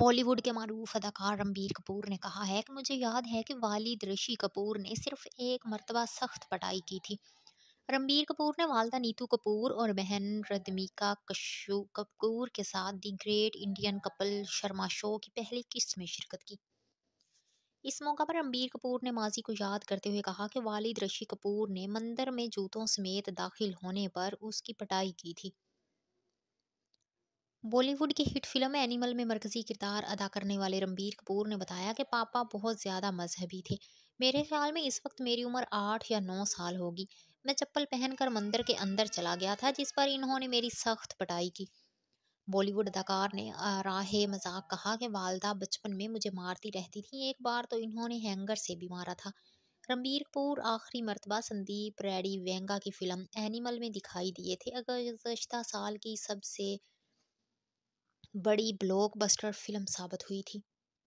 बॉलीवुड के मरूफ अदाकार रणबीर कपूर ने कहा है कि मुझे याद है कि वालिद ऋषि कपूर ने सिर्फ एक मरतबा सख्त पटाई की थी रणबीर कपूर ने वालदा नीतू कपूर और बहन रदमिका कशु कपूर के साथ the great Indian Kapil Sharma show की पहली किस्त में शिरकत की इस मौका पर रणबीर कपूर ने माजी को याद करते हुए कहा कि वालिद ऋषि कपूर ने मंदिर में जूतों समेत दाखिल होने पर उसकी पटाई की थी बॉलीवुड की हिट फिल्म एनिमल में मरकजी किरदार अदा करने वाले रणबीर कपूर ने बताया कि पापा बहुत ज़्यादा मजहबी थे मेरे ख्याल में इस वक्त मेरी उम्र आठ या नौ साल होगी मैं चप्पल पहनकर मंदिर के अंदर चला गया था जिस पर इन्होंने मेरी सख्त पटाई की बॉलीवुड अदाकार ने राह मजाक कहा कि वालदा बचपन में मुझे मारती रहती थी एक बार तो इन्होंने हैंगर से भी मारा था रणबीर कपूर आखिरी मरतबा संदीप रेडी वेंगा की फ़िल्म एनिमल में दिखाई दिए थे अगर गुजशत साल की सबसे बड़ी ब्लॉकबस्टर फिल्म साबित हुई थी